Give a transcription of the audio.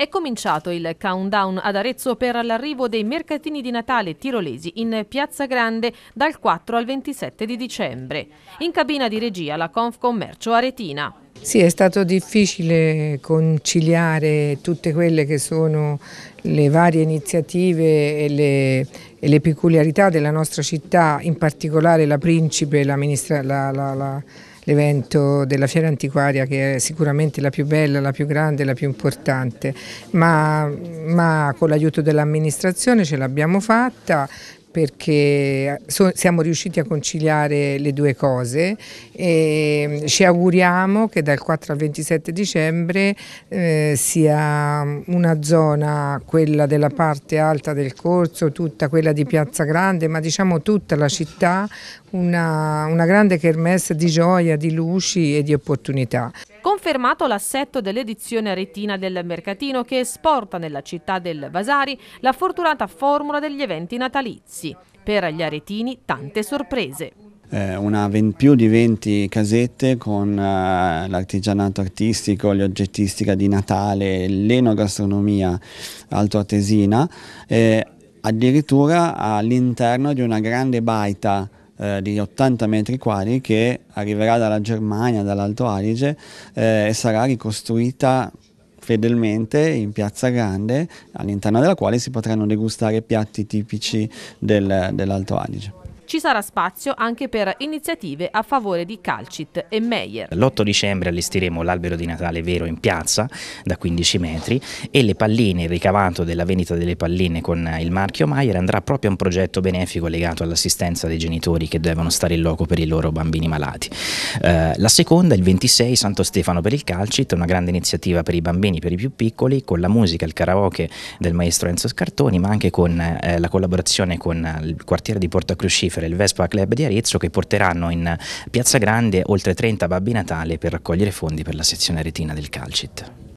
È cominciato il countdown ad Arezzo per l'arrivo dei mercatini di Natale tirolesi in Piazza Grande dal 4 al 27 di dicembre. In cabina di regia la Confcommercio Aretina. Sì, è stato difficile conciliare tutte quelle che sono le varie iniziative e le, e le peculiarità della nostra città, in particolare la Principe, la, ministra, la, la, la l'evento della fiera antiquaria che è sicuramente la più bella, la più grande, la più importante, ma, ma con l'aiuto dell'amministrazione ce l'abbiamo fatta, perché eh, so, siamo riusciti a conciliare le due cose e mm, ci auguriamo che dal 4 al 27 dicembre eh, sia mm, una zona, quella della parte alta del corso, tutta quella di Piazza Grande, ma diciamo tutta la città, una, una grande kermesse di gioia, di luci e di opportunità confermato l'assetto dell'edizione aretina del Mercatino che esporta nella città del Vasari la fortunata formula degli eventi natalizi. Per gli aretini tante sorprese. Eh, una, più di 20 casette con eh, l'artigianato artistico, l'oggettistica di Natale, l'enogastronomia altoatesina, eh, addirittura all'interno di una grande baita eh, di 80 metri quadri che arriverà dalla Germania, dall'Alto Adige eh, e sarà ricostruita fedelmente in Piazza Grande all'interno della quale si potranno degustare piatti tipici del, dell'Alto Adige ci sarà spazio anche per iniziative a favore di Calcit e Meyer. L'8 dicembre allestiremo l'albero di Natale vero in piazza da 15 metri e le palline, il ricavato della vendita delle palline con il marchio Meyer andrà proprio a un progetto benefico legato all'assistenza dei genitori che devono stare in loco per i loro bambini malati. Eh, la seconda, il 26, Santo Stefano per il Calcit, una grande iniziativa per i bambini, per i più piccoli, con la musica, il karaoke del maestro Enzo Scartoni, ma anche con eh, la collaborazione con il quartiere di Porta Crucifera cioè il Vespa Club di Arezzo, che porteranno in Piazza Grande oltre 30 Babbi Natale per raccogliere fondi per la sezione retina del Calcit.